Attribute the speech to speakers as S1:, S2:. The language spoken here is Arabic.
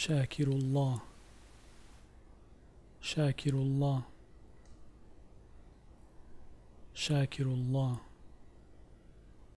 S1: شاكر الله شاكر الله شاكر الله